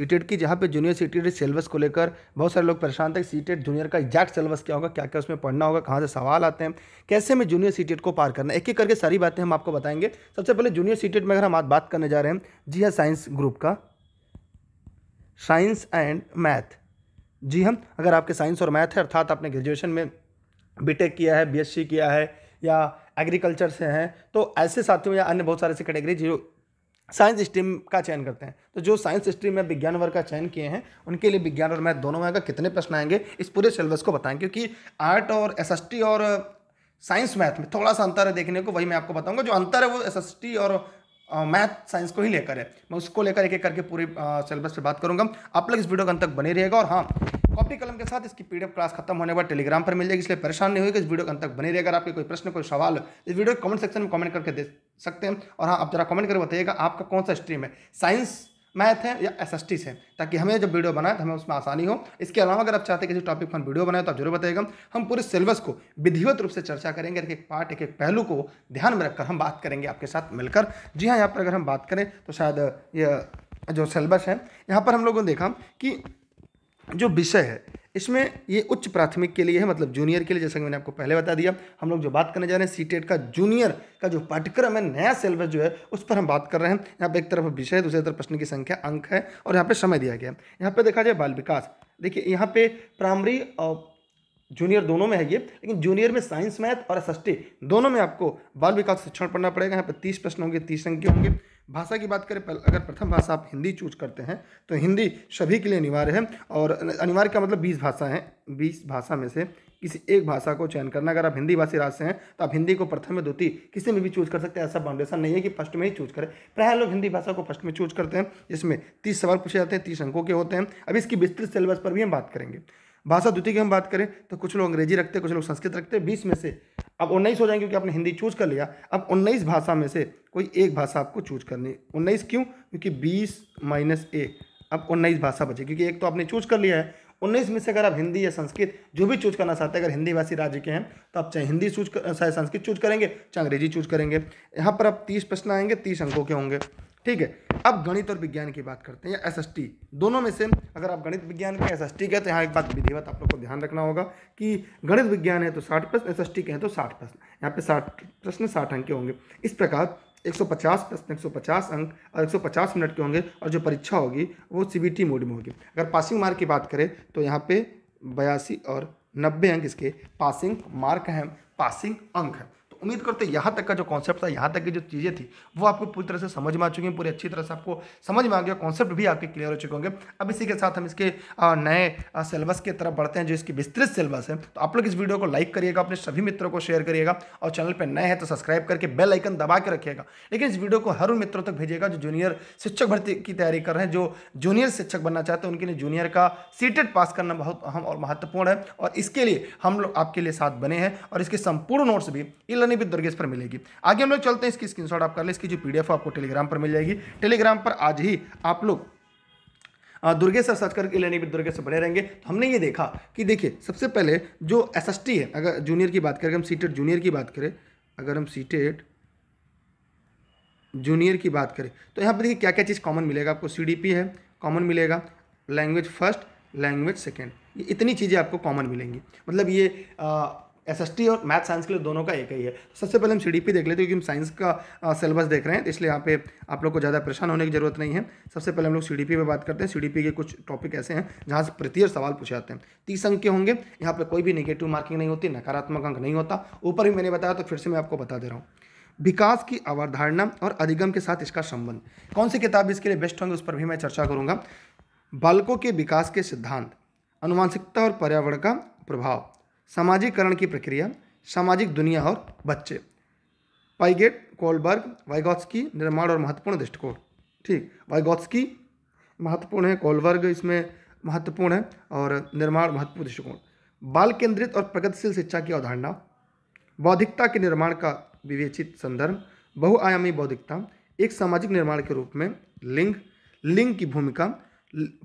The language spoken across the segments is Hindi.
सीटेट की जहाँ पे जूनियर सीटेट सिलेबस को लेकर बहुत सारे लोग परेशान थे सीटेट जूनियर का एग्जैक्ट सिलेबस क्या होगा क्या क्या उसमें पढ़ना होगा कहाँ से सवाल आते हैं कैसे हमें जूनियर सीटेट को पार करना एक एक करके सारी बातें हम आपको बताएंगे सबसे पहले जूनियर सीटेट में अगर हम आज बात करने जा रहे हैं जी हाँ साइंस ग्रुप का साइंस एंड मैथ जी हम अगर आपके साइंस और मैथ है अर्थात आपने ग्रेजुएशन में बीटेक किया है बीएससी किया है या एग्रीकल्चर से हैं तो ऐसे साथियों या अन्य बहुत सारे ऐसी कैटेगरी जो साइंस स्ट्रीम का चयन करते हैं तो जो साइंस स्ट्रीम में विज्ञान वर्ग का चयन किए हैं उनके लिए विज्ञान और मैथ दोनों में का कितने प्रश्न आएंगे इस पूरे सिलेबस को बताएं क्योंकि आर्ट और एस और साइंस मैथ में थोड़ा सा अंतर है देखने को वही मैं आपको बताऊंगा जो अंतर है वो एस और मैथ साइंस को ही लेकर है मैं उसको लेकर एक एक करके पूरे सिलेबस पर बात करूंगा आप लोग इस वीडियो का अंत तक बने रहेगा और हाँ कॉपी कलम के साथ इसकी पीडीएफ क्लास खत्म होने बाद टेलीग्राम पर मिल जाएगी इसलिए परेशान नहीं होगी इस वीडियो के अंत तक बने रही अगर आपके कोई प्रश्न कोई सवाल इस वीडियो कमेंट सेक्शन में कमेंट करके दे सकते हैं और हाँ आप जरा कमेंट करके बताइएगा आपका कौन सा स्ट्रीम है साइंस मैथ है या एस एस टी से ताकि हमें जब वीडियो बनाए तो हमें उसमें आसानी हो इसके अलावा अगर आप चाहते हैं किसी टॉपिक पर वीडियो बनाए तो आप जरूर बताइएगा हम पूरे सिलेबस को विधिवत रूप से चर्चा करेंगे एक एक पार्ट एक एक पहलू को ध्यान में रखकर हम बात करेंगे आपके साथ मिलकर जी हाँ यहाँ पर अगर हम बात करें तो शायद ये जो सिलेबस है यहाँ पर हम लोगों ने देखा कि जो विषय है इसमें ये उच्च प्राथमिक के लिए है मतलब जूनियर के लिए जैसा कि मैंने आपको पहले बता दिया हम लोग जो बात करने जा रहे हैं सी टेट का जूनियर का जो पाठ्यक्रम है नया सिलेबस जो है उस पर हम बात कर रहे हैं यहाँ पे एक तरफ विषय दूसरी तरफ प्रश्न की संख्या अंक है और यहाँ पे समय दिया गया है यहाँ पर देखा जाए बाल विकास देखिए यहाँ पे प्राइमरी और जूनियर दोनों में है ये लेकिन जूनियर में साइंस मैथ और एस दोनों में आपको बाल विकास शिक्षण पढ़ना पड़ेगा यहाँ पर तीस प्रश्न होंगे तीस अंक होंगे भाषा की बात करें अगर प्रथम भाषा आप हिंदी चूज करते हैं तो हिंदी सभी के लिए अनिवार्य है और अनिवार्य का मतलब बीस भाषा है बीस भाषा में से किसी एक भाषा को चयन करना अगर आप हिंदी भाषी राज्य हैं तो आप हिंदी को प्रथम में द्वितीय किसी में भी चूज कर सकते हैं ऐसा बाउंडेशन नहीं है कि फर्स्ट में ही चूज करें प्राय लोग हिंदी भाषा को फर्स्ट में चूज करते हैं जिसमें तीस सवाल पूछे जाते हैं तीस अंकों के होते हैं अब इसकी विस्तृत सिलेबस पर भी हम बात करेंगे भाषा द्वितीय की हम बात करें तो कुछ लोग अंग्रेजी रखते हैं कुछ लोग संस्कृत रखते हैं बीस में से अब उन्नीस हो जाएंगे क्योंकि आपने हिंदी चूज कर लिया अब उन्नीस भाषा में से कोई एक भाषा आपको चूज करनी है उन्नीस क्यों क्योंकि बीस माइनस ए अब उन्नीस भाषा बचे क्योंकि एक तो आपने चूज कर लिया है उन्नीस में से अगर आप हिंदी या संस्कृत जो भी चूज करना चाहते हैं अगर हिंदी भाषी राज्य के हैं तो आप चाहे हिंदी चूज चाहे संस्कृत चूज करेंगे चाहे अंग्रेजी चूज करेंगे यहाँ पर आप तीस प्रश्न आएंगे तीस अंकों के होंगे ठीक है अब गणित और विज्ञान की बात करते हैं या एस दोनों में से अगर आप गणित विज्ञान के एस एस के तो यहाँ एक बात विधिवत आप लोग को ध्यान रखना होगा कि गणित विज्ञान है तो साठ प्रश्न एस एस के हैं तो साठ प्रश्न यहाँ पे साठ प्रश्न साठ अंक के होंगे इस प्रकार 150 प्रश्न 150 अंक और 150 मिनट के होंगे और जो परीक्षा होगी वो सी मोड में होगी अगर पासिंग मार्क की बात करें तो यहाँ पे बयासी और नब्बे अंक इसके पासिंग मार्क हैं पासिंग अंक हैं उम्मीद करते यहाँ तक का जो कॉन्सेप्ट था यहाँ तक की जो चीज़ें थी वो आपको पूरी तरह से समझ में आ चुकी हैं पूरी अच्छी तरह से आपको समझ में आ गया कॉन्सेप्ट भी आपके क्लियर हो चुके होंगे अब इसी के साथ हम इसके नए सिलेबस की तरफ बढ़ते हैं जो इसकी विस्तृत सिलेबस है तो आप लोग इस वीडियो को लाइक करिएगा अपने सभी मित्रों को शेयर करिएगा और चैनल पर नए हैं तो सब्सक्राइब करके बेल आइकन दबा के रखिएगा लेकिन इस वीडियो को हर उन मित्रों तक भेजिएगा जो जूनियर शिक्षक भर्ती की तैयारी कर रहे हैं जो जूनियर शिक्षक बनना चाहते हैं उनके लिए जूनियर का सीटेट पास करना बहुत अहम और महत्वपूर्ण है और इसके लिए हम लोग आपके लिए साथ बने हैं और इसके संपूर्ण नोट्स भी ई लर्निंग जितनी भी दुर्गेश पर मिलेगी आगे हम लोग चलते हैं इसकी स्क्रीनशॉट आप कर ले इसकी जो पीडीएफ आपको टेलीग्राम पर मिल जाएगी टेलीग्राम पर आज ही आप लोग दुर्गे सर सर्च करके लेने भी दुर्गे से बने रहेंगे तो हमने ये देखा कि देखिए सबसे पहले जो एस है अगर जूनियर की बात करें हम सीटेड जूनियर की बात करें अगर हम सीटेड जूनियर की बात करें तो यहाँ पर देखिए क्या क्या चीज़ कॉमन मिलेगा आपको सी है कॉमन मिलेगा लैंग्वेज फर्स्ट लैंग्वेज सेकेंड ये इतनी चीज़ें आपको कॉमन मिलेंगी मतलब ये आ, एसएसटी और मैथ साइंस के लिए दोनों का एक ही है सबसे पहले हम सीडीपी देख लेते हैं क्योंकि हम साइंस का सिलेबस देख रहे हैं तो इसलिए यहाँ पे आप लोग को ज़्यादा परेशान होने की जरूरत नहीं है सबसे पहले हम लोग सीडीपी पे बात करते हैं सीडीपी के कुछ टॉपिक ऐसे हैं जहाँ से प्रत्येक सवाल पूछे जाते हैं तीस अंक के होंगे यहाँ पर कोई भी निगेटिव मार्किंग नहीं होती नकारात्मक अंक नहीं होता ऊपर भी मैंने बताया तो फिर से मैं आपको बता दे रहा हूँ विकास की अवधारणा और अधिगम के साथ इसका संबंध कौन सी किताब इसके लिए बेस्ट होंगे उस पर भी मैं चर्चा करूँगा बालकों के विकास के सिद्धांत अनुवांशिकता और पर्यावरण का प्रभाव सामाजिकरण की प्रक्रिया सामाजिक दुनिया और बच्चे पाइगेट कोलबर्ग वाइगॉत्स्की निर्माण और महत्वपूर्ण दृष्टिकोण ठीक वाइगॉत्स्की महत्वपूर्ण है कोलबर्ग इसमें महत्वपूर्ण है और निर्माण महत्वपूर्ण दृष्टिकोण बाल केंद्रित और प्रगतिशील शिक्षा की अवधारणा बौद्धिकता के निर्माण का विवेचित संदर्भ बहुआयामी बौद्धिकता एक सामाजिक निर्माण के रूप में लिंग लिंग की भूमिका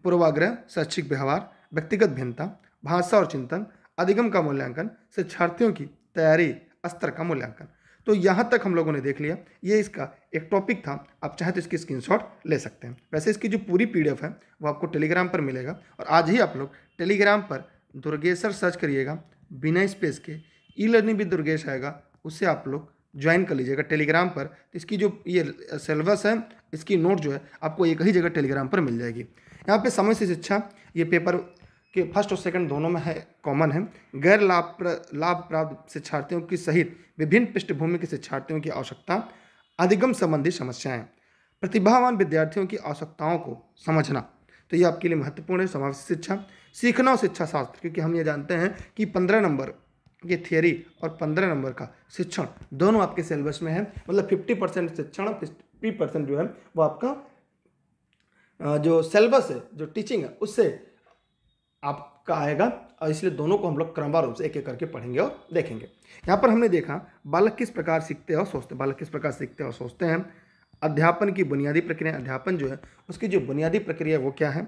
पूर्वाग्रह शैक्षिक व्यवहार व्यक्तिगत भिन्नता भाषा और चिंतन अधिगम का मूल्यांकन शिक्षार्थियों की तैयारी स्तर का मूल्यांकन तो यहाँ तक हम लोगों ने देख लिया ये इसका एक टॉपिक था आप चाहे तो इसकी स्क्रीनशॉट ले सकते हैं वैसे इसकी जो पूरी पीडीएफ है वो आपको टेलीग्राम पर मिलेगा और आज ही आप लोग टेलीग्राम पर दुर्गेशर सर्च करिएगा बिना स्पेस के ई लर्निंग भी दुर्गेश आएगा उससे आप लोग ज्वाइन कर लीजिएगा टेलीग्राम पर तो इसकी जो ये सिलेबस है इसकी नोट जो है आपको एक ही जगह टेलीग्राम पर मिल जाएगी यहाँ पर समय से शिक्षा ये पेपर के फर्स्ट और सेकंड दोनों में है कॉमन है गैर लाभ लाभ प्राप्त शिक्षार्थियों की सहित विभिन्न पृष्ठभूमि के शिक्षार्थियों की आवश्यकता अधिगम संबंधी समस्याएं प्रतिभावान विद्यार्थियों की आवश्यकताओं को समझना तो ये आपके लिए महत्वपूर्ण है समावेश शिक्षा सीखना और शिक्षा शास्त्र क्योंकि हम ये जानते हैं कि पंद्रह नंबर ये थियोरी और पंद्रह नंबर का शिक्षण दोनों आपके सिलेबस में है मतलब फिफ्टी परसेंट शिक्षण और फिफ्टी परसेंट जो है वो आपका जो सिलेबस है जो टीचिंग है उससे आपका आएगा और इसलिए दोनों को हम लोग क्रमवार रूप से एक एक करके पढ़ेंगे और देखेंगे यहाँ पर हमने देखा बालक किस प्रकार सीखते हैं और सोचते हैं बालक किस प्रकार सीखते हैं और सोचते हैं अध्यापन की बुनियादी प्रक्रिया अध्यापन जो है उसकी जो बुनियादी प्रक्रिया है वो क्या है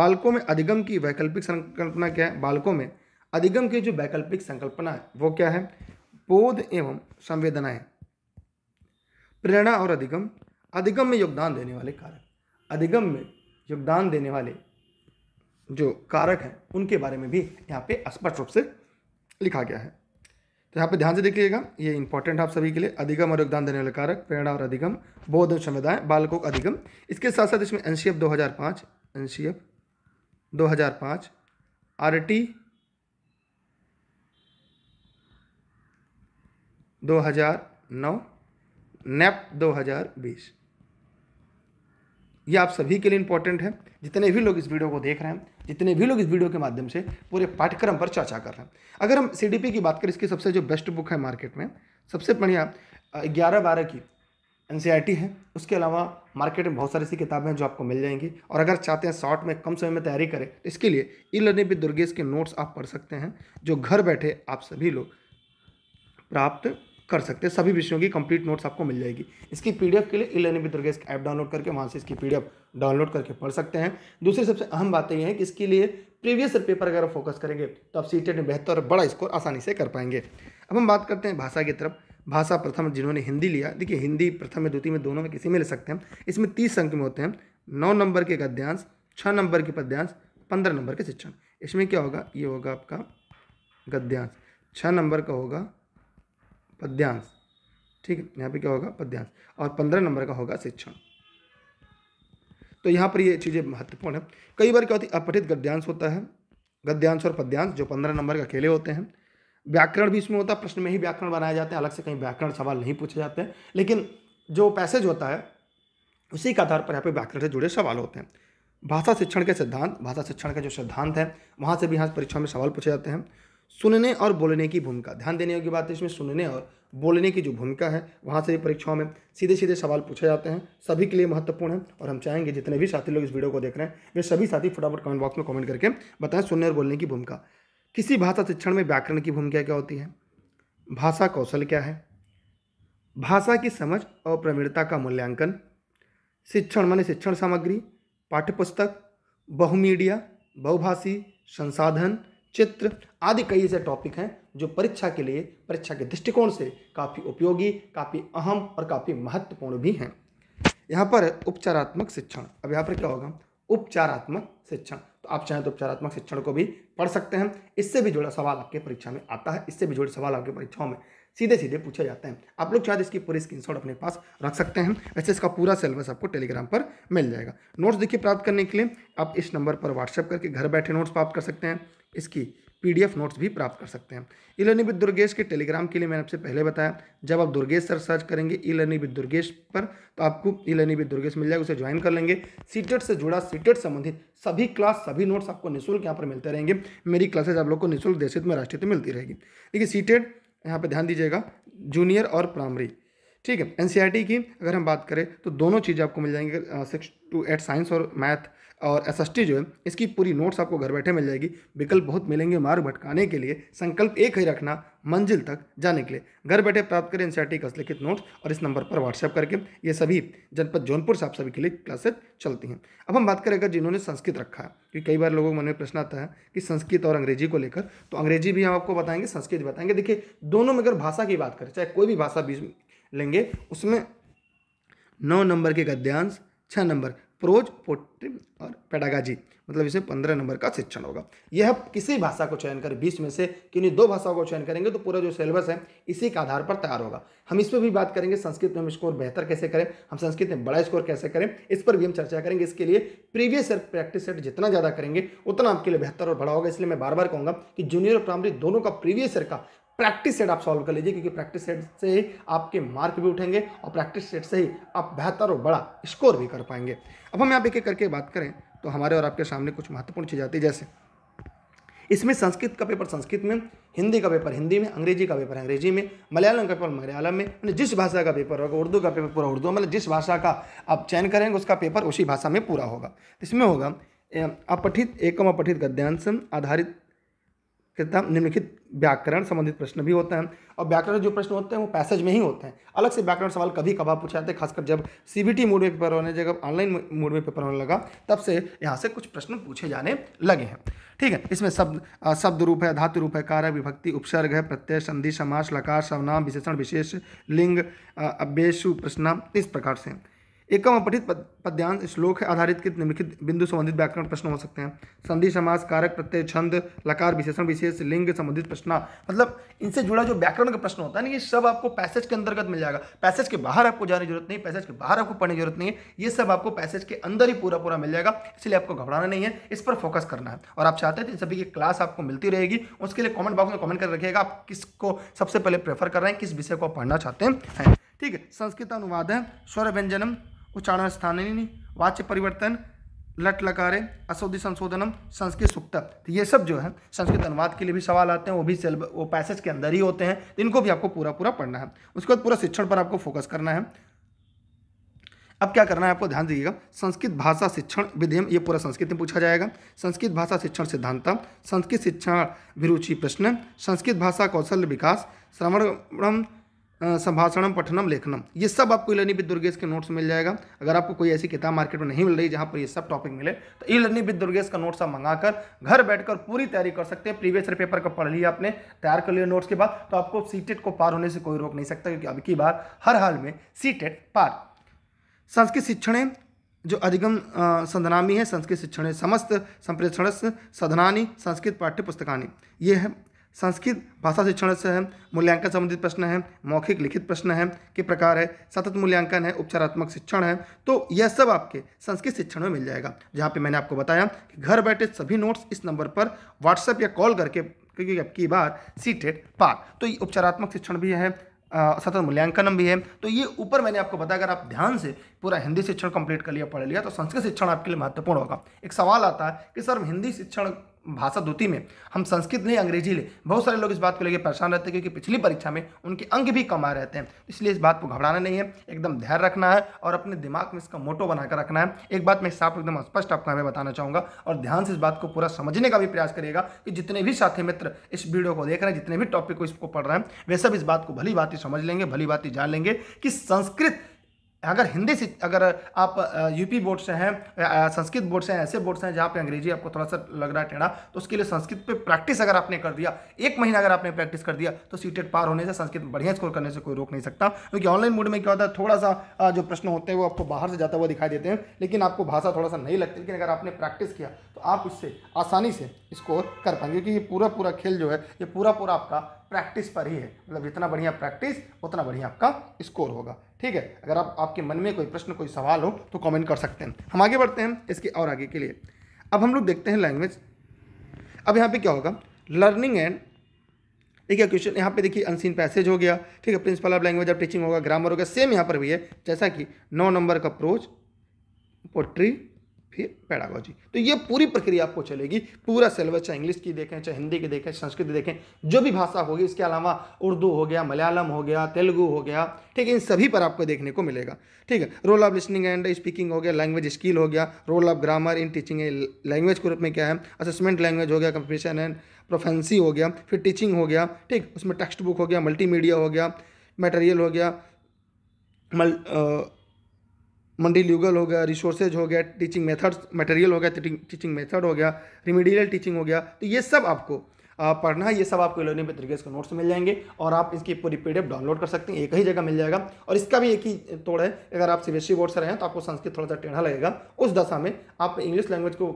बालकों में अधिगम की वैकल्पिक संकल्पना क्या है बालकों में अधिगम की जो वैकल्पिक संकल्पना है वो क्या है बोध एवं संवेदनाएं प्रेरणा और अधिगम अधिगम में योगदान देने वाले कारक अधिगम में योगदान देने वाले जो कारक हैं उनके बारे में भी यहाँ पे स्पष्ट रूप से लिखा गया है तो यहाँ पे ध्यान से देखिएगा ये इंपॉर्टेंट आप सभी के लिए अधिगम और योगदान देने वाले कारक प्रेरणा और अधिगम बौद्ध क्षमताएं बालकों का अधिगम इसके साथ साथ इसमें एन सी एफ दो हज़ार पाँच एन सी एफ दो हज़ार पाँच आर टी दो हज़ार नौ नैप दो हज़ार बीस ये आप सभी के लिए इंपॉर्टेंट है जितने भी लोग इस वीडियो को देख रहे हैं जितने भी लोग इस वीडियो के माध्यम से पूरे पाठ्यक्रम पर चर्चा कर रहे हैं अगर हम सी की बात करें इसकी सबसे जो बेस्ट बुक है मार्केट में सबसे बढ़िया ग्यारह बारह की एन e है उसके अलावा मार्केट में बहुत सारी ऐसी किताबें हैं जो आपको मिल जाएंगी और अगर चाहते हैं शॉर्ट में कम समय में तैयारी करें तो इसके लिए ई लर्निंग विद दुर्गेश के नोट्स आप पढ़ सकते हैं जो घर बैठे आप सभी लोग प्राप्त कर सकते हैं सभी विषयों की कंप्लीट नोट्स आपको मिल जाएगी इसकी पीडीएफ के लिए इलेन बी दुर्गेश ऐप डाउनलोड करके वहाँ से इसकी पीडीएफ डाउनलोड करके पढ़ सकते हैं दूसरी सबसे अहम बात तो यह है कि इसके लिए प्रीवियस पेपर अगर फोकस करेंगे तो आप सी e में बेहतर और बड़ा स्कोर आसानी से कर पाएंगे अब हम बात करते हैं भाषा की तरफ भाषा प्रथम जिन्होंने हिंदी लिया देखिए हिंदी प्रथम या द्वितीय में दोनों में किसी में ले सकते हैं इसमें तीस अंक में होते हैं नौ नंबर के गद्यांश छः नंबर के पद्यांश पंद्रह नंबर के शिक्षण इसमें क्या होगा ये होगा आपका गद्यांश छः नंबर का होगा पद्यांश ठीक है यहाँ पे क्या होगा पद्यांश और पंद्रह नंबर का होगा शिक्षण तो यहाँ पर ये चीज़ें महत्वपूर्ण है कई बार क्या होती है अपठित गद्यांश होता है गद्यांश और पद्यांश जो पंद्रह नंबर का खेले होते हैं व्याकरण भी इसमें होता है प्रश्न में ही व्याकरण बनाए जाते हैं अलग से कहीं व्याकरण सवाल नहीं पूछे जाते हैं लेकिन जो पैसेज होता है उसी के आधार पर यहाँ पे व्याकरण से जुड़े सवाल होते हैं भाषा शिक्षण के सिद्धांत भाषा शिक्षण के जो सिद्धांत हैं वहाँ से भी यहाँ परीक्षा में सवाल पूछे जाते हैं सुनने और बोलने की भूमिका ध्यान देने योग्य बात है इसमें सुनने और बोलने की जो भूमिका है वहाँ से भी परीक्षाओं में सीधे सीधे सवाल पूछे जाते हैं सभी के लिए महत्वपूर्ण है और हम चाहेंगे जितने भी साथी लोग इस वीडियो को देख रहे हैं वे सभी साथी फटाफट कमेंट बॉक्स में कमेंट करके बताएं सुनने और बोलने की भूमिका किसी भाषा शिक्षण में व्याकरण की भूमिका क्या होती है भाषा कौशल क्या है भाषा की समझ और प्रवीणता का मूल्यांकन शिक्षण मान शिक्षण सामग्री पाठ्यपुस्तक बहुमीडिया बहुभाषी संसाधन चित्र आदि कई ऐसे टॉपिक हैं जो परीक्षा के लिए परीक्षा के दृष्टिकोण से काफ़ी उपयोगी काफ़ी अहम और काफ़ी महत्वपूर्ण भी हैं यहाँ पर उपचारात्मक शिक्षण अब यहाँ पर क्या होगा उपचारात्मक शिक्षण तो आप चाहें तो उपचारात्मक शिक्षण को भी पढ़ सकते हैं इससे भी जुड़ा सवाल आपके परीक्षा में आता है इससे भी जुड़े सवाल आपकी परीक्षाओं में सीधे सीधे पूछे जाते हैं आप लोग शायद इसकी पूरी स्क्रीनशॉट अपने पास रख सकते हैं ऐसे इसका पूरा सिलेबस आपको टेलीग्राम पर मिल जाएगा नोट्स देखिए प्राप्त करने के लिए आप इस नंबर पर व्हाट्सएप करके घर बैठे नोट्स प्राप्त कर सकते हैं इसकी पीडीएफ नोट्स भी प्राप्त कर सकते हैं ई लर्निंग विद दुर्गेश के टेलीग्राम के लिए मैंने आपसे पहले बताया जब आप दुर्गेश सर सर्च करेंगे ई लर्निंग विद दुर्गेश पर तो आपको ई लर्निंग विद दुर्गेश मिल जाएगा उसे ज्वाइन कर लेंगे सीटेट से जुड़ा सीटेट संबंधित सभी क्लास सभी नोट्स आपको निःशुल्क यहाँ पर मिलते रहेंगे मेरी क्लासेज आप लोग को निःशुल्क देशित में राष्ट्रीय मिलती रहेगी देखिए सीटेट यहाँ पर ध्यान दीजिएगा जूनियर और प्राइमरी ठीक है एन e की अगर हम बात करें तो दोनों चीज़ें आपको मिल जाएंगी सिक्स टू एट साइंस और मैथ और एस जो है इसकी पूरी नोट्स आपको घर बैठे मिल जाएगी विकल्प बहुत मिलेंगे मार्ग भटकाने के लिए संकल्प एक ही रखना मंजिल तक जाने के लिए घर बैठे प्राप्त करें एन का लिखित नोट्स और इस नंबर पर व्हाट्सएप करके ये सभी जनपद जौनपुर से आप सभी के लिए क्लासेस चलती हैं अब हम बात करें अगर जिन्होंने संस्कृत रखा है क्योंकि कई बार लोगों के मन में प्रश्न आता है कि संस्कृत और अंग्रेजी को लेकर तो अंग्रेजी भी हम आपको बताएंगे संस्कृत भी बताएंगे देखिए दोनों में अगर भाषा की बात करें चाहे कोई भी भाषा बीच लेंगे उसमें नौ नंबर के गद्यांश छः नंबर प्रोज पोट्री और पेडागाजी मतलब इसे पंद्रह नंबर का शिक्षण होगा यह किसी भाषा को चयन कर बीस में से किन्हीं दो भाषाओं को चयन करेंगे तो पूरा जो सिलेबस है इसी के आधार पर तैयार होगा हम इस पर भी बात करेंगे संस्कृत में हम स्कोर बेहतर कैसे करें हम संस्कृत में बड़ा स्कोर कैसे करें इस पर भी हम चर्चा करेंगे इसके लिए प्रीवियस ईयर प्रैक्टिस सेट जितना ज़्यादा करेंगे उतना आपके लिए बेहतर और बड़ा होगा इसलिए मैं बार बार कहूँगा कि जूनियर और प्राइमरी दोनों का प्रीवियस ईयर का प्रैक्टिस सेट आप सॉल्व कर लीजिए क्योंकि प्रैक्टिस सेट से ही आपके मार्क भी उठेंगे और प्रैक्टिस सेट से ही आप बेहतर और बड़ा स्कोर भी कर पाएंगे अब हम आप एक एक करके बात करें तो हमारे और आपके सामने कुछ महत्वपूर्ण चीज़ आती है जैसे इसमें संस्कृत का पेपर संस्कृत में हिंदी का पेपर हिंदी में अंग्रेजी का पेपर अंग्रेजी में मलयालम का पेपर मलयालम में मैंने जिस भाषा का पेपर होगा उर्दू का पेपर पूरा उर्दू मतलब जिस भाषा का आप चयन करेंगे उसका पेपर उसी भाषा में पूरा होगा इसमें होगा अपठित एकम अपठित गद्यांश आधारित कितना निम्नलिखित व्याकरण संबंधित प्रश्न भी होते हैं और व्याकरण जो प्रश्न होते हैं वो पैसेज में ही होते हैं अलग से व्याकरण सवाल कभी कभार पूछे जाते हैं खासकर जब सीबीटी मोड में पेपर होने जब ऑनलाइन मोड में पेपर होने लगा तब से यहाँ से कुछ प्रश्न पूछे जाने लगे हैं ठीक है इसमें शब्द शब्द रूप है धातु रूप है कार्य विभक्ति उपसर्ग है प्रत्यय संधि समास लकार सवनाम विशेषण विशेष लिंग अभ्येशु प्रश्न इस प्रकार से एकम अपठित पद्यांश श्लोक आधारित कित निम्नलिखित बिंदु संबंधित व्याकरण प्रश्न हो सकते हैं संधि समास कारक प्रत्यय छंद लकार विशेषण विशेष लिंग संबंधित प्रश्न मतलब इनसे जुड़ा जो व्याकरण का प्रश्न होता है ना ये सब आपको पैसेज के अंतर्गत मिल जाएगा पैसेज के बाहर आपको जाने की जरूरत नहीं पैसेज के बाहर आपको पढ़ने की जरूरत नहीं है ये सब आपको पैसेज के अंदर ही पूरा पूरा मिल जाएगा इसलिए आपको घबराना नहीं है इस पर फोकस करना है और आप चाहते हैं तो इन सभी की क्लास आपको मिलती रहेगी उसके लिए कॉमेंट बॉक्स में कॉमेंट कर रखिएगा आप किसको सबसे पहले प्रेफर कर रहे हैं किस विषय को पढ़ना चाहते हैं ठीक है संस्कृत अनुवाद है स्वर व्यंजनम उच्चारण स्थानीय वाच्य परिवर्तन लट लकारे असौदी संशोधनम संस्कृत सुक्त तो ये सब जो है संस्कृत अनुवाद के लिए भी सवाल आते हैं वो भी सेल वो पैसेज के अंदर ही होते हैं तो इनको भी आपको पूरा पूरा पढ़ना है उसके बाद पूरा शिक्षण पर आपको फोकस करना है अब क्या करना है आपको ध्यान दीजिएगा संस्कृत भाषा शिक्षण विधेयक ये पूरा संस्कृत में पूछा जाएगा संस्कृत भाषा शिक्षण सिद्धांत संस्कृत शिक्षा विरुचि प्रश्न संस्कृत भाषा कौशल विकास श्रवण संभाषणम पठनम लेखनम ये सब आपको ई लर्निंग विद दुर्गेश के नोट्स मिल जाएगा अगर आपको कोई ऐसी किताब मार्केट में नहीं मिल रही जहाँ पर ये सब टॉपिक मिले तो ई लर्निंग विद दुर्गेश का नोट्स आप मंगाकर घर बैठकर पूरी तैयारी कर सकते हैं प्रीवियस ईयर पेपर का पढ़ लिया आपने तैयार कर लिया नोट्स के बाद तो आपको सी को पार होने से कोई रोक नहीं सकता क्योंकि अब की बार हर हाल में सी पार संस्कृत शिक्षण जो अधिगम संधनामी है संस्कृत शिक्षण समस्त संप्रेषण साधनानी संस्कृत पाठ्य पुस्तकानी ये है संस्कृत भाषा शिक्षण से है मूल्यांकन संबंधित प्रश्न है मौखिक लिखित प्रश्न है के प्रकार है सतत मूल्यांकन है उपचारात्मक शिक्षण है तो यह सब आपके संस्कृत शिक्षण में मिल जाएगा जहाँ पे मैंने आपको बताया कि घर बैठे सभी नोट्स इस नंबर पर व्हाट्सएप या कॉल करके क्योंकि आपकी बार सी टेट पार तो ये उपचारात्मक शिक्षण भी है सतत मूल्यांकन भी है तो ये ऊपर मैंने आपको बताया अगर आप ध्यान से पूरा हिंदी शिक्षण कंप्लीट कर लिया पढ़ लिया तो संस्कृत शिक्षण आपके लिए महत्वपूर्ण होगा एक सवाल आता है कि सर हिंदी शिक्षण भाषा द्वितीय में हम संस्कृत नहीं अंग्रेजी ले बहुत सारे लोग इस बात को लेकर परेशान रहते हैं क्योंकि पिछली परीक्षा में उनके अंक भी कम आ रहते हैं इसलिए इस बात को घबराना नहीं है एकदम ध्यान रखना है और अपने दिमाग में इसका मोटो बनाकर रखना है एक बात मैं साफ एकदम स्पष्ट आपको हमें बताना चाहूँगा और ध्यान से इस बात को पूरा समझने का भी प्रयास करिएगा कि जितने भी साथी मित्र इस वीडियो को देख रहे हैं जितने भी टॉपिक को इसको पढ़ रहे हैं वे सब इस बात को भली बात समझ लेंगे भली बात जान लेंगे कि संस्कृत अगर हिंदी से अगर आप यूपी बोर्ड से हैं संस्कृत बोर्ड से हैं ऐसे बोर्ड से हैं जहाँ पे अंग्रेजी आपको थोड़ा सा लग रहा है टेढ़ा तो उसके लिए संस्कृत पे प्रैक्टिस अगर आपने कर दिया एक महीना अगर आपने प्रैक्टिस कर दिया तो सीटेट पार होने से संस्कृत बढ़िया स्कोर करने से कोई रोक नहीं सकता क्योंकि ऑनलाइन मोड में क्या होता है थोड़ा सा जो प्रश्न होते हैं वो आपको बाहर से जाता हुआ दिखाई देते हैं लेकिन आपको भाषा थोड़ा सा नहीं लगती लेकिन अगर आपने प्रैक्टिस किया तो आप इससे आसानी से स्कोर कर पाएंगे क्योंकि ये पूरा पूरा खेल जो है ये पूरा पूरा आपका प्रैक्टिस पर ही है मतलब जितना बढ़िया प्रैक्टिस उतना बढ़िया आपका स्कोर होगा ठीक है अगर आप आपके मन में कोई प्रश्न कोई सवाल हो तो कॉमेंट कर सकते हैं हम आगे बढ़ते हैं इसके और आगे के लिए अब हम लोग देखते हैं लैंग्वेज अब यहाँ पर क्या होगा लर्निंग एंड ठीक है क्वेश्चन यहाँ पे देखिए अनसीन पैसेज हो गया ठीक है principle of language of teaching होगा ग्रामर हो गया सेम यहाँ पर भी है जैसा कि नौ नंबर का अप्रोच पोट्री फिर पैडागोजी तो ये पूरी प्रक्रिया आपको चलेगी पूरा सिलेबस चाहे इंग्लिश की देखें चाहे हिंदी की देखें संस्कृत देखें जो भी भाषा होगी इसके अलावा उर्दू हो गया मलयालम हो गया तेलुगु हो गया ठीक है इन सभी पर आपको देखने को मिलेगा ठीक है role of listening and speaking हो गया लैंग्वेज स्किल हो गया role of grammar in teaching language के रूप में क्या है असेसमेंट लैंग्वेज हो गया कंपिटिशन एंड प्रोफेंसी हो गया फिर टीचिंग हो गया ठीक उसमें टेक्स्ट बुक हो गया मल्टीमीडिया हो गया मटेरियल हो गया मल मंडी लीगल हो गया रिसोर्सेज हो गया टीचिंग मेथड्स मटेरियल हो गया टीचिंग मेथड हो गया रिमेडियल टीचिंग हो गया तो ये सब आपको पढ़ना है ये सब आपको लर्निंग पे तरीके के नोट्स मिल जाएंगे और आप इसकी पूरी पी डाउनलोड कर सकते हैं एक ही जगह मिल जाएगा और इसका भी एक ही तोड़ है अगर आप सी बोर्ड e से रहें तो आपको संस्कृत थोड़ा सा टेढ़ा लगेगा उस दशा में आप इंग्लिश लैंग्वेज को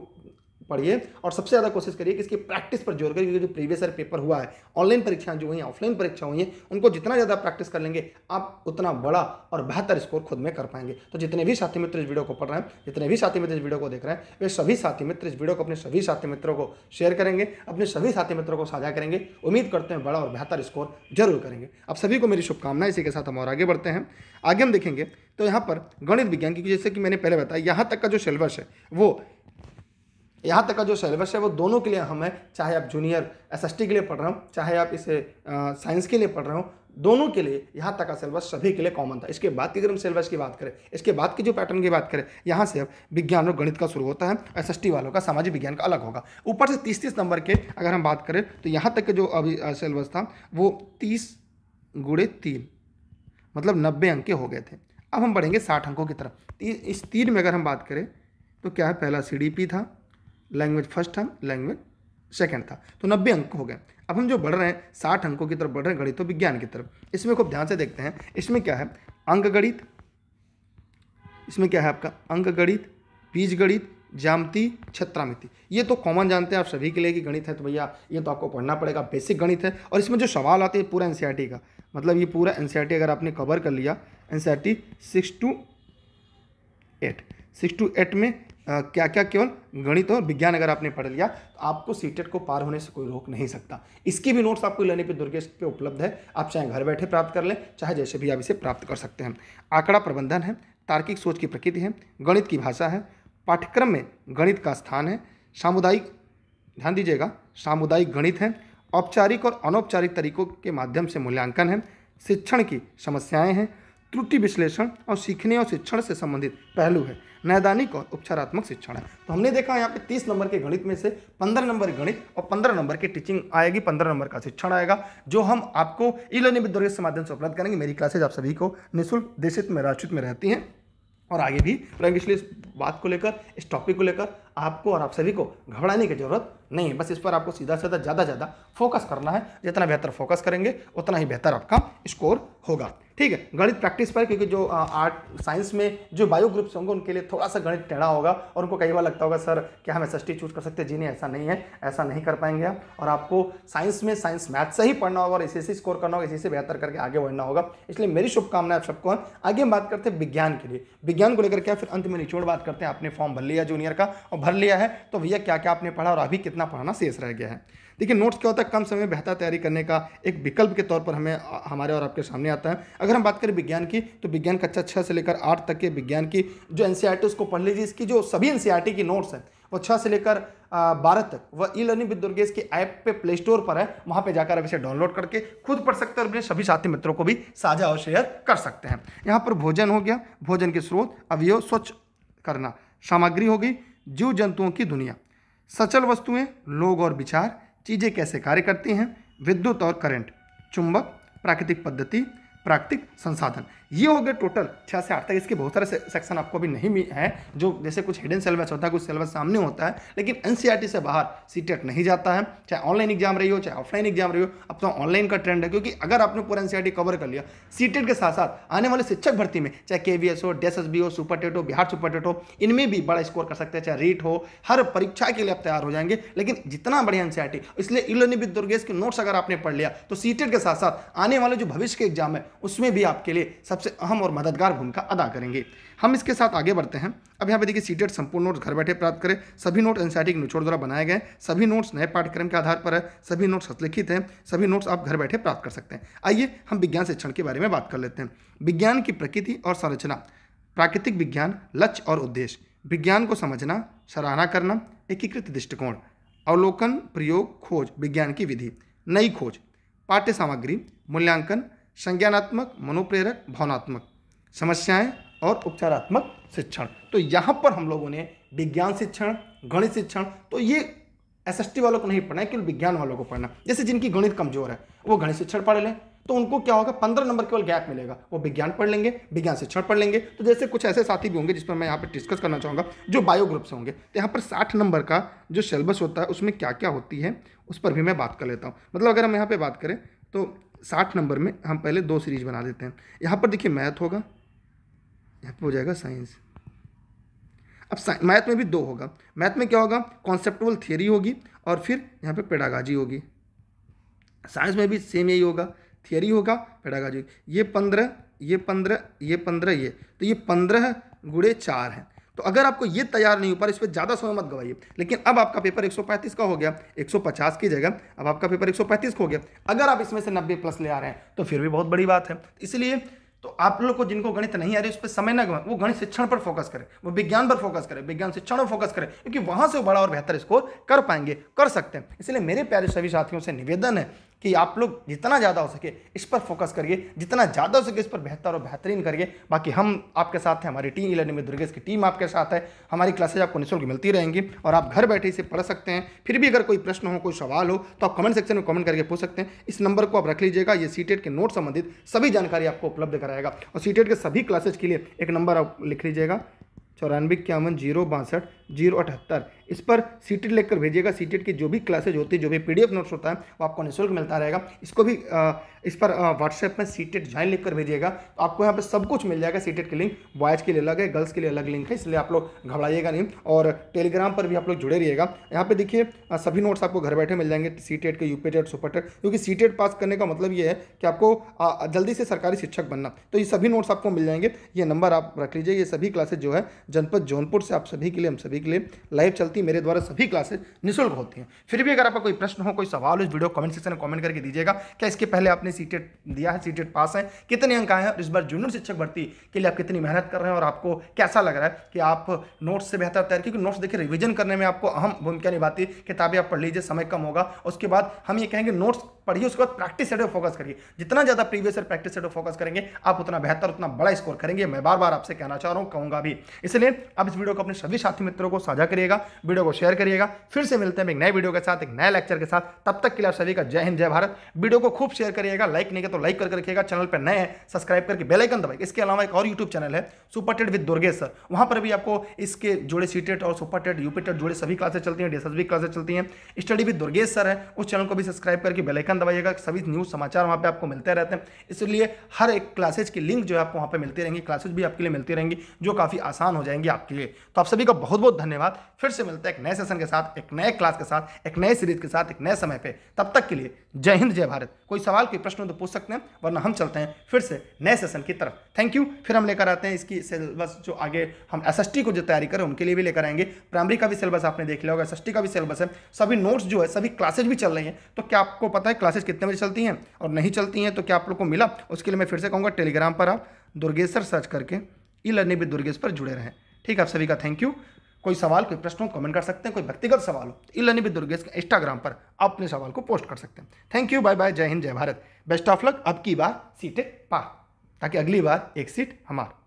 पढ़िए और सबसे ज़्यादा कोशिश करिए कि इसकी प्रैक्टिस पर जोर करिए क्योंकि जो प्रीवियस ईयर पेपर हुआ है ऑनलाइन परीक्षाएं जो हुई हैं ऑफलाइन परीक्षा हुई हैं उनको जितना ज़्यादा प्रैक्टिस कर लेंगे आप उतना बड़ा और बेहतर स्कोर खुद में कर पाएंगे तो जितने भी साथी मित्र इस वीडियो को पढ़ रहे हैं जितने भी साथी मित्र इस वीडियो को देख रहे हैं वे सभी साथी मित्र इस वीडियो को अपने सभी साथी मित्रों को शेयर करेंगे अपने सभी साथी मित्रों को साझा करेंगे उम्मीद करते हैं बड़ा और बेहतर स्कोर जरूर करेंगे आप सभी को मेरी शुभकामनाएं इसी के साथ हम और आगे बढ़ते हैं आगे हम देखेंगे तो यहाँ पर गणित विज्ञान की जैसे कि मैंने पहले बताया यहाँ तक का जो सिलेबस है वो यहाँ तक का जो सिलेबस है वो दोनों के लिए हम है चाहे आप जूनियर एसएसटी के लिए पढ़ रहे हो चाहे आप इसे साइंस के लिए पढ़ रहे हो दोनों के लिए यहाँ तक का सिलेबस सभी के लिए कॉमन था इसके बाद की अगर हम सिलेबस की बात करें इसके बाद की जो पैटर्न की बात करें यहाँ से अब विज्ञान और गणित का शुरू होता है टी वालों का सामाजिक विज्ञान का अलग होगा ऊपर से तीस तीस नंबर के अगर हम बात करें तो यहाँ तक के जो अभी सिलेबस था वो तीस गुड़े तीन मतलब नब्बे अंक के हो गए थे अब हम बढ़ेंगे साठ अंकों की तरफ इस तीन में अगर हम बात करें तो क्या है पहला सी था लैंग्वेज फर्स्ट था लैंग्वेज सेकंड था तो नब्बे अंक हो गए अब हम जो बढ़ रहे हैं साठ अंकों की तरफ बढ़ रहे हैं गणित विज्ञान की तरफ इसमें खूब ध्यान से देखते हैं इसमें क्या है अंक गणित इसमें क्या है आपका अंक गणित बीज गणित जामती छत्रामिति ये तो कॉमन जानते हैं आप सभी के लिए कि गणित है तो भैया ये तो आपको पढ़ना पड़ेगा बेसिक गणित है और इसमें जो सवाल आते हैं पूरा एन e का मतलब ये पूरा एन e अगर आपने कवर कर लिया N C R T six to eight six to eight में क्या क्या केवल गणित और विज्ञान अगर आपने पढ़ लिया तो आपको सीटेट को पार होने से कोई रोक नहीं सकता इसकी भी नोट्स आपको लेने पे दुर्गेश पे उपलब्ध है आप चाहे घर बैठे प्राप्त कर लें चाहे जैसे भी आप इसे प्राप्त कर सकते हैं आंकड़ा प्रबंधन है तार्किक सोच की प्रकृति है गणित की भाषा है पाठ्यक्रम में गणित का स्थान है सामुदायिक ध्यान दीजिएगा सामुदायिक गणित है औपचारिक और अनौपचारिक तरीकों के माध्यम से मूल्यांकन है शिक्षण की समस्याएं हैं त्रुटि विश्लेषण और सीखने और शिक्षण से संबंधित पहलू है नैदानिक और उपचारात्मक शिक्षण है तो हमने देखा यहाँ पे तीस नंबर के गणित में से पंद्रह नंबर गणित और पंद्रह नंबर की टीचिंग आएगी पंद्रह नंबर का शिक्षण आएगा जो हम आपको ई लर्निंग विद के माध्यम से उपलब्ध करेंगे मेरी क्लासेज आप सभी को निःशुल्क देशित में राष्ट्रित में रहती हैं और आगे भी रहेंगे इसलिए इस बात को लेकर इस टॉपिक को लेकर आपको और आप सभी को घबराने की जरूरत नहीं है बस इस पर आपको सीधा सीधा ज़्यादा ज़्यादा फोकस करना है जितना बेहतर फोकस करेंगे उतना ही बेहतर आपका स्कोर होगा ठीक है गणित प्रैक्टिस पर क्योंकि जो आर्ट साइंस में जो बायो ग्रुप्स होंगे उनके लिए थोड़ा सा गणित टेढ़ा होगा और उनको कई बार लगता होगा सर क्या हम एस एस चूज कर सकते जी नहीं ऐसा नहीं है ऐसा नहीं कर पाएंगे आप और आपको साइंस में साइंस मैथ से ही पढ़ना होगा और इसी से स्कोर करना होगा इसी से बेहतर करके आगे बढ़ना होगा इसलिए मेरी शुभकामनाएं आप सबको आगे हम बात करते हैं विज्ञान के लिए विज्ञान को लेकर क्या फिर अंत में निचोड़ बात करते हैं आपने फॉर्म भर लिया जूनियर का और भर लिया है तो भैया क्या क्या आपने पढ़ा और अभी कितना पढ़ाना शेष रह गया है देखिए नोट्स क्या होता है कम समय में बेहतर तैयारी करने का एक विकल्प के तौर पर हमें हमारे और आपके सामने आता है अगर हम बात करें विज्ञान की तो विज्ञान कक्षा अच्छा छः से लेकर आठ तक के विज्ञान की जो एन e उसको पढ़ लीजिए इसकी जो सभी एन e की नोट्स हैं वो छः से लेकर बारह तक वह ई लर्निंग विद दुर्गेश की ऐप पे प्ले स्टोर पर है वहाँ पे जाकर आप इसे डाउनलोड करके खुद पढ़ सकते हैं और अपने सभी साथी मित्रों को भी साझा और शेयर कर सकते हैं यहाँ पर भोजन हो गया भोजन के स्रोत अवयव स्वच्छ करना सामग्री होगी जीव जंतुओं की दुनिया सचल वस्तुएं लोग और विचार चीज़ें कैसे कार्य करती हैं विद्युत और करंट चुंबक प्राकृतिक पद्धति प्राकृतिक संसाधन ये हो गए टोटल छः से आठ तक इसके बहुत सारे से, सेक्शन आपको अभी नहीं है जो जैसे कुछ हिडन सिलेबस होता है कुछ सिलेबस सामने होता है लेकिन एन e से बाहर सी e नहीं जाता है चाहे ऑनलाइन एग्जाम रही हो चाहे ऑफलाइन एग्जाम रही हो अब तो ऑनलाइन का ट्रेंड है क्योंकि अगर आपने पूरा एन कवर e कर लिया सी के साथ साथ आने वाले शिक्षक भर्ती में चाहे के हो डेस हो सुपर टेट हो बिहार सुपर टेट हो इनमें भी बड़ा स्कोर कर सकते हैं चाहे रीट हो हर परीक्षा के लिए आप तैयार हो जाएंगे लेकिन जितना बढ़िया एन इसलिए इलोनिबित दुर्गेश के नोट्स अगर आपने पढ़ लिया तो सी के साथ साथ आने वाले जो भविष्य के एग्जाम है उसमें भी आपके लिए सबसे अहम और मददगार भूमिका अदा करेंगे हम इसके साथ आगे बढ़ते हैं अब यहाँ पे देखिए सीटेट संपूर्ण नोट्स घर बैठे प्राप्त करें सभी नोट्स एनसीआरटी के निचोड़ द्वारा बनाए गए सभी नोट्स नए पाठ्यक्रम के आधार पर है सभी नोट्स हस्तलिखित हैं सभी नोट्स आप घर बैठे प्राप्त कर सकते हैं आइए हम विज्ञान शिक्षण के बारे में बात कर लेते हैं विज्ञान की प्रकृति और संरचना प्राकृतिक विज्ञान लक्ष्य और उद्देश्य विज्ञान को समझना सराहना करना एकीकृत दृष्टिकोण अवलोकन प्रयोग खोज विज्ञान की विधि नई खोज पाठ्य सामग्री मूल्यांकन संज्ञानात्मक मनोप्रेरक भावनात्मक समस्याएं और उपचारात्मक शिक्षण तो यहाँ पर हम लोगों ने विज्ञान शिक्षण गणित शिक्षण तो ये एस वालों को नहीं पढ़ना है केवल विज्ञान वालों को पढ़ना जैसे जिनकी गणित कमजोर है वो गणित शिक्षण पढ़ लें तो उनको क्या होगा पंद्रह नंबर केवल गैप मिलेगा वो विज्ञान पढ़ लेंगे विज्ञान शिक्षण पढ़ लेंगे तो जैसे कुछ ऐसे साथी भी होंगे जिस पर मैं यहाँ पर डिस्कस करना चाहूँगा जो बायो ग्रुप से होंगे तो यहाँ पर साठ नंबर का जो सिलेबस होता है उसमें क्या क्या होती है उस पर भी मैं बात कर लेता हूँ मतलब अगर हम यहाँ पर बात करें तो साठ नंबर में हम पहले दो सीरीज बना देते हैं यहाँ पर देखिए मैथ होगा यहाँ पर हो जाएगा साइंस अब मैथ में भी दो होगा मैथ में क्या होगा कॉन्सेप्टुअल थियोरी होगी और फिर यहाँ पे पेडागाजी होगी साइंस में भी सेम यही होगा थियोरी होगा पेडागाजी ये पंद्रह ये पंद्रह ये पंद्रह ये तो ये पंद्रह गुड़े चार हैं तो अगर आपको ये तैयार नहीं हो पा इस पर ज़्यादा समय मत गवाइए लेकिन अब आपका पेपर 135 का हो गया 150 की जगह अब आपका पेपर 135 का हो गया अगर आप इसमें से 90 प्लस ले आ रहे हैं तो फिर भी बहुत बड़ी बात है इसलिए तो आप लोग को जिनको गणित नहीं आ रही उस पर समय ना गवाए वो गणित शिक्षण पर फोकस करें वो विज्ञान पर फोकस करें विज्ञान शिक्षण पर फोकस करें क्योंकि वहां से वो बड़ा और बेहतर स्कोर कर पाएंगे कर सकते हैं इसलिए मेरे प्यारे सभी साथियों से निवेदन है कि आप लोग जितना ज़्यादा हो सके इस पर फोकस करिए जितना ज़्यादा हो सके इस पर बेहतर और बेहतरीन करिए बाकी हम आपके साथ हैं हमारी टीम इलेवन में दुर्गेश की टीम आपके साथ है हमारी क्लासेज आपको निःशुल्क मिलती रहेंगी और आप घर बैठे इसे पढ़ सकते हैं फिर भी अगर कोई प्रश्न हो कोई सवाल हो तो आप कमेंट सेक्शन में कमेंट करके पूछ सकते हैं इस नंबर को आप रख लीजिएगा ये सी e के नोट संबंधित सभी जानकारी आपको उपलब्ध कराएगा और सी e के सभी क्लासेज के लिए एक नंबर आप लिख लीजिएगा चौरानवे इक्यावन जीरो बासठ जीरो अठहत्तर इस पर सीटेड लेकर भेजिएगा सीटेड की जो भी क्लासेज होती है जो भी पीडीएफ नोट्स होता है वो आपको निःशुल्क मिलता रहेगा इसको भी इस पर व्हाट्सएप में सीटेड ज्वाइन लिख कर भेजिएगा तो आपको यहाँ पर सब कुछ मिल जाएगा सीटेड के लिंक बॉयज़ के लिए अलग है गर्ल्स के लिए अलग लिंक है इसलिए आप लोग घबराइएगा नहीं और टेलीग्राम पर भी आप लोग जुड़े रहिएगा यहाँ पर देखिए सभी नोट्स आपको घर बैठे मिल जाएंगे सीटेड के यूपी टेट सुपर टेट क्योंकि सीटेड पास करने का मतलब ये है कि आपको जल्दी से सरकारी शिक्षक बनना तो ये सभी नोट्स आपको मिल जाएंगे ये नंबर आप रख लीजिए ये सभी क्लासेज जो है जनपद जौनपुर से आप सभी के लिए हम सभी के लिए लाइव चलती रहती है मेरे द्वारा सभी क्लासेस निःशुल्क होती हैं फिर भी अगर आपका कोई प्रश्न हो कोई सवाल हो इस वीडियो कमेंट सेक्शन में कमेंट करके दीजिएगा क्या इसके पहले आपने सी e दिया है सी पास e है कितने अंक आए हैं और इस बार जूनियर शिक्षक भर्ती के लिए आप कितनी मेहनत कर रहे हैं और आपको कैसा लग रहा है कि आप नोट्स से बेहतर तैयार क्योंकि नोट्स देखिए रिविजन करने में आपको अहम भूमिका निभाती है किताबें आप पढ़ लीजिए समय कम होगा उसके बाद हम ये कहेंगे नोट्स पढ़िए उसके बाद प्रैक्टिस सेट पर फोकस करिए जितना ज़्यादा प्रीवियस ईयर प्रैक्टिस सेट पर फोकस करेंगे आप उतना बेहतर उतना बड़ा स्कोर करेंगे मैं बार बार आपसे कहना चाह रहा हूँ कहूंगा भी इसलिए आप इस वीडियो को अपने सभी साथी मित्रों को साझा करिएगा वीडियो को शेयर करिएगा फिर से मिलते हैं एक नए वीडियो के साथ एक नए लेक्चर के साथ तब तक के लिए आप सभी का जय हिंद जय भारत वीडियो को खूब शेयर करिएगा लाइक नहीं किया तो लाइक करके रखिएगा चैनल पर नए हैं सब्सक्राइब करके बेलाइकन दबाइए इसके अलावा एक और यूट्यूब चैनल है super TET with Durgesh sir वहाँ पर भी आपको इसके जुड़े सी टेट और सुपर टेट यूपी टेट जुड़े सभी क्लासेस चलती हैं डी क्लासेस चलती हैं स्टडी विद दुर्गेश सर है उस चैनल को भी सब्सक्राइब करके बेलाइकन बटन दबाइएगा सभी न्यूज़ समाचार वहाँ पे आपको मिलते रहते हैं इसलिए हर एक क्लासेज की लिंक जो है आपको वहाँ पे मिलती रहेंगी क्लासेज भी आपके लिए मिलती रहेंगी जो काफ़ी आसान हो जाएंगी आपके लिए तो आप सभी का बहुत बहुत धन्यवाद फिर से मिलते हैं एक नए सेशन के साथ एक नए क्लास के साथ एक नए सीरीज के साथ एक नए समय पर तब तक के लिए जय हिंद जय भारत कोई सवाल कोई प्रश्न हो तो पूछ सकते हैं वरना हम चलते हैं फिर से नए सेशन की तरफ थैंक यू फिर हम लेकर आते हैं इसकी सिलेबस जो आगे हम एस को जो तैयारी करें उनके लिए भी लेकर आएंगे प्राइमरी का भी सिलेबस आपने देख लिया होगा एस का भी सिलेबस है सभी नोट्स जो है सभी क्लासेज भी चल रही हैं तो क्या आपको पता है क्लासेस कितने बजे चलती हैं और नहीं चलती हैं तो क्या आप लोग को मिला उसके लिए मैं फिर से कहूँगा टेलीग्राम पर आप दुर्गेश सर्च करके ई लर्निंग विद दुर्गेश पर जुड़े रहें ठीक है आप सभी का थैंक यू कोई सवाल कोई प्रश्न हो कमेंट कर सकते हैं कोई व्यक्तिगत सवाल हो ई लर्निंग विद दुर्गेश के इंस्टाग्राम पर आप अपने सवाल को पोस्ट कर सकते हैं थैंक यू बाय बाय जय हिंद जय भारत बेस्ट ऑफ लक अब की बार सीटें पा ताकि अगली बार एक सीट हमार